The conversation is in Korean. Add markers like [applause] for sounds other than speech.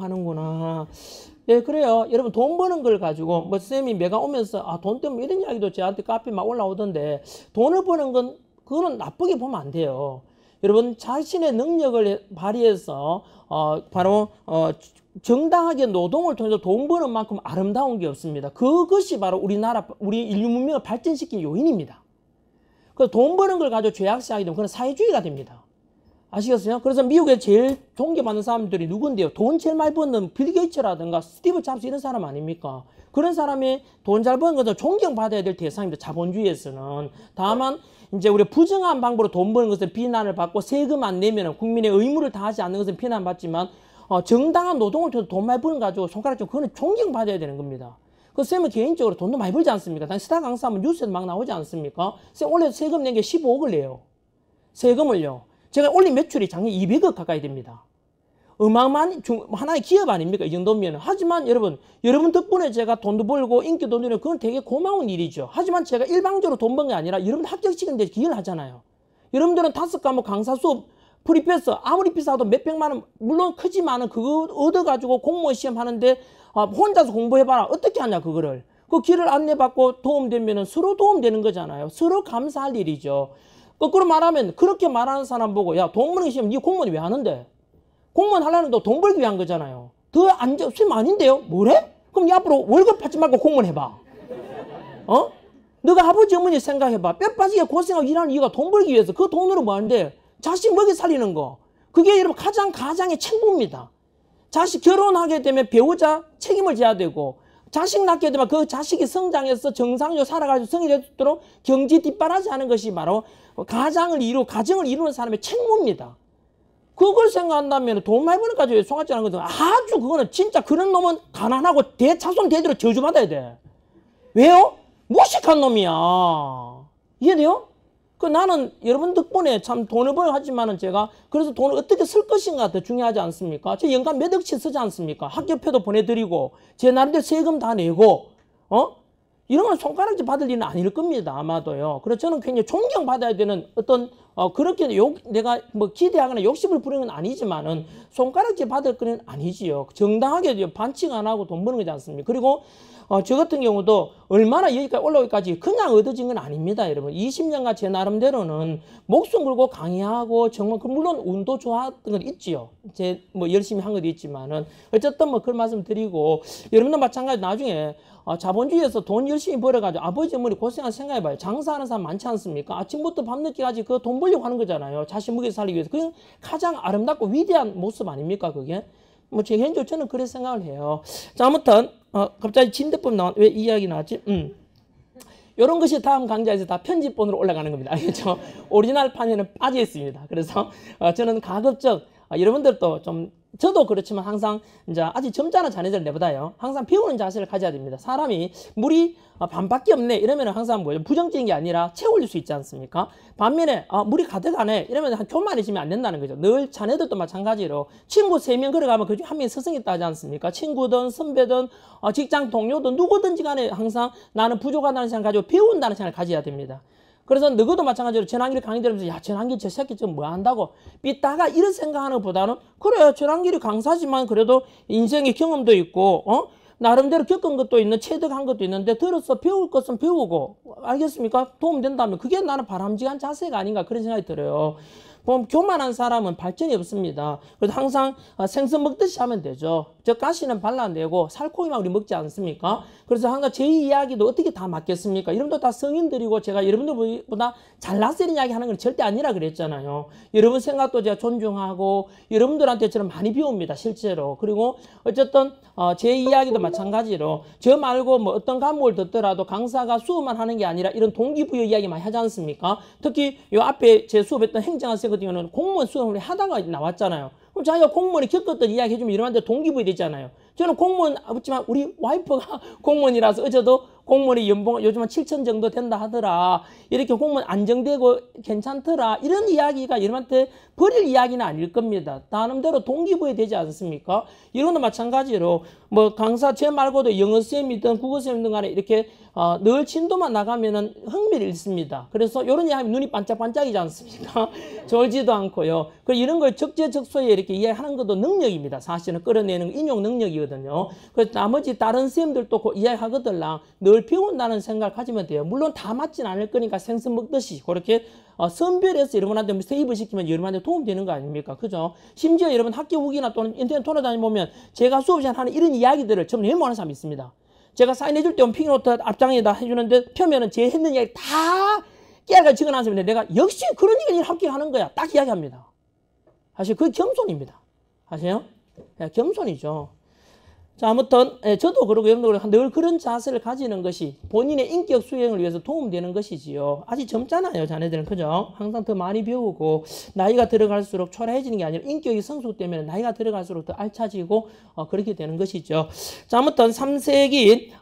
하는구나 예, 그래요. 여러분 돈 버는 걸 가지고 뭐 쌤이 내가 오면서 아, 돈 때문에 이런 이야기도 저한테 카페 막 올라오던데 돈을 버는 건 그거는 나쁘게 보면 안 돼요. 여러분 자신의 능력을 발휘해서 어, 바로 어, 정당하게 노동을 통해서 돈 버는 만큼 아름다운 게 없습니다. 그것이 바로 우리나라 우리 인류 문명을 발전시킨 요인입니다. 그 돈 버는 걸 가지고 죄악시하게 되면 그건 사회주의가 됩니다. 아시겠어요? 그래서 미국에 제일 존경받는 사람들이 누군데요? 돈 제일 많이 버는 빌 게이츠라든가 스티브 잡스 이런 사람 아닙니까? 그런 사람이 돈 잘 버는 것은 존경받아야 될 대상입니다. 자본주의에서는. 다만 이제 우리 부정한 방법으로 돈 버는 것은 비난을 받고 세금 안 내면 국민의 의무를 다하지 않는 것은 비난받지만 어, 정당한 노동을 통해서 돈 많이 버는 가지고 손가락 좀 그거는 존경받아야 되는 겁니다. 그 쌤은 개인적으로 돈도 많이 벌지 않습니까? 단 스타 강사하면 뉴스에 도막 나오지 않습니까? 쌤 원래 세금 낸 게 15억을 내요. 세금을요. 제가 올린 매출이 작년 200억 가까이 됩니다. 어마어마한 중, 하나의 기업 아닙니까? 이 정도면. 하지만 여러분, 여러분 덕분에 제가 돈도 벌고 인기도 누리는 그건 되게 고마운 일이죠. 하지만 제가 일방적으로 돈 번 게 아니라 여러분 합격시킨 데 기여를 하잖아요. 여러분들은 다섯 과목 강사 수업 프리패스 아무리 비싸도 몇백만 원 물론 크지만은 그거 얻어가지고 공무원 시험 하는데 아, 혼자서 공부해봐라 어떻게 하냐 그거를 그 길을 안내받고 도움되면은 서로 도움되는 거잖아요 서로 감사할 일이죠 거꾸로 말하면 그렇게 말하는 사람 보고 야 동물의 시험 네 공무원 이왜 하는데? 공무원 하려는 너돈 벌기 위한 거잖아요. 더 안전 수임 아닌데요? 뭐래? 그럼 네 앞으로 월급 받지 말고 공무원 해봐. 어? 너가 아버지 어머니 생각해봐. 뼈 빠지게 고생하고 일하는 이유가 돈 벌기 위해서 그 돈으로 뭐 하는데 자식 먹여 살리는 거. 그게 여러분 가장 가장의 책무입니다. 자식 결혼하게 되면 배우자 책임을 져야 되고 자식 낳게 되면 그 자식이 성장해서 정상적으로 살아가지고 성이 되도록 경제 뒷바라지하는 것이 바로 가장을 이루 가정을 이루는 사람의 책무입니다. 그걸 생각한다면 돈 많이 버는까지 송아지 하는 거죠? 아주 그거는 진짜 그런 놈은 가난하고 대차손 대대로 저주받아야 돼. 왜요? 무식한 놈이야. 이해돼요? 그 나는 여러분 덕분에 참 돈을 벌어 하지만은 제가 그래서 돈을 어떻게 쓸 것인가 더 중요하지 않습니까? 저 연간 몇 억씩 쓰지 않습니까? 학교표도 보내드리고 제 나름대로 세금 다 내고 어 이런 건 손가락질 받을 일은 아닐 겁니다. 아마도요. 그래서 저는 굉장히 존경받아야 되는 어떤 어, 그렇게 욕, 내가 뭐 기대하거나 욕심을 부리는 건 아니지만은 손가락질 받을 건 아니지요. 정당하게 반칙 안 하고 돈 버는 거지 않습니까? 그리고 어, 저 같은 경우도 얼마나 여기까지 올라오기까지 그냥 얻어진 건 아닙니다, 여러분. 20년간 제 나름대로는 목숨 걸고 강의하고 정말 그 물론 운도 좋았던 건 있지요. 제 뭐 열심히 한 것도 있지만은 어쨌든 뭐 그런 말씀 드리고 여러분도 마찬가지 나중에 아, 자본주의에서 돈 열심히 벌어가지고 아버지 어머니 고생한 생각해봐요. 장사하는 사람 많지 않습니까? 아침부터 밤늦게까지 그 돈 벌려고 하는 거잖아요. 자신 무게 살리기 위해서. 그게 가장 아름답고 위대한 모습 아닙니까? 그게. 뭐, 제 개인적으로 저는 그런 생각을 해요. 자, 아무튼, 어, 갑자기 진대법 나왔, 왜이야기 나왔지? 음. 요런 것이 다음 강좌에서 다 편집본으로 올라가는 겁니다. [laughs] 알겠죠? 오리지널 판에는 빠져 있습니다. 그래서 어, 저는 가급적 아, 여러분들도 좀 저도 그렇지만 항상 이제 아직 점잖은 자녀들 내보다요. 항상 배우는 자세를 가져야 됩니다. 사람이 물이 어, 반밖에 없네 이러면 항상 뭐 부정적인 게 아니라 채울 수 있지 않습니까? 반면에 아, 물이 가득하네 이러면 한 교만해지면 안 된다는 거죠. 늘 자녀들도 마찬가지로 친구 세 명 걸어가면 그중 한 명이 스승이다 하지 않습니까? 친구든 선배든 어, 직장 동료든 누구든지 간에 항상 나는 부족하다는 생각 가지고 배운다는 생각을 가져야 됩니다. 그래서 너희도 마찬가지로 전환기를 강의 들으면서 야 전환기 저 새끼 좀 뭐 한다고 삐따가 이런 생각하는 것보다는 그래 전환기를 강사지만 그래도 인생의 경험도 있고 어 나름대로 겪은 것도 있는 체득한 것도 있는데 들어서 배울 것은 배우고 알겠습니까 도움된다면 그게 나는 바람직한 자세가 아닌가 그런 생각이 들어요 보면 교만한 사람은 발전이 없습니다. 그래서 항상 어, 생선 먹듯이 하면 되죠. 저 가시는 발라내고 살코기만 우리 먹지 않습니까? 그래서 항상 제 이야기도 어떻게 다 맞겠습니까? 여러분도 다 성인들이고 제가 여러분들보다 잘났으 이야기 하는 건 절대 아니라 그랬잖아요. 여러분 생각도 제가 존중하고 여러분들한테 저는 많이 배웁니다. 실제로. 그리고 어쨌든 어, 제 이야기도 마찬가지로 저 말고 뭐 어떤 과목을 듣더라도 강사가 수업만 하는 게 아니라 이런 동기부여 이야기 만 하지 않습니까? 특히 요 앞에 제 수업했던 행정학생 같은 그 경우는 공무원 수업을 하다가 나왔잖아요. 그럼 자기가 공무원이 겪었던 이야기 해주면 이러한데 동기부여 되잖아요. 저는 공무원 아버지만 우리 와이프가 [laughs] 공무원이라서 어제도 공무원의 연봉 요즘은 7천 정도 된다 하더라. 이렇게 공무원 안정되고 괜찮더라. 이런 이야기가 여러분한테 버릴 이야기는 아닐 겁니다. 나름대로 동기부여 되지 않습니까? 이러분도 마찬가지로 뭐 강사 제 말고도 영어 쌤이든 국어 쌤이든 간에 이렇게 어, 늘 진도만 나가면은 흥미를 잃습니다. 그래서 이런 이야기 눈이 반짝반짝이지 않습니까? [laughs] 졸지도 않고요. 그 이런 걸 적재적소에 이렇게 이해하는 것도 능력입니다. 사실은 끌어내는 인용 능력이거든요. 그래서 나머지 다른 쌤들도 그 이해하거들랑 늘비운다는생각하시면 돼요. 물론 다 맞진 않을 거니까 생선 먹듯이 그렇게 어, 선별해서 여러분한테 뭐 세입을 시키면 여러분한테 도움되는 거 아닙니까? 그죠? 심지어 여러분 학교 후기나 또는 인터넷 토론 다니 보면 제가 수업 시간 하는 이런 이야기들을 전부 메모하는 사람이 있습니다. 제가 사인해줄 때 핑크노트 앞장에다 해주는데 표면은 제 했는 이야기 다 깨알같이 적어놨습니다. 내가 역시 그런 얘기를 합격하는 거야. 딱 이야기합니다. 사실 그 겸손입니다. 아세요? 예, 겸손이죠. 자, 아무튼 예, 저도 그러고 여러분도 그러고 늘 그런 자세를 가지는 것이 본인의 인격 수행을 위해서 도움되는 것이지요. 아직 젊잖아요, 자네들은 그죠? 항상 더 많이 배우고 나이가 들어갈수록 초라해지는 게 아니라 인격이 성숙되면 나이가 들어갈수록 더 알차지고 어, 그렇게 되는 것이죠. 자, 아무튼 3세기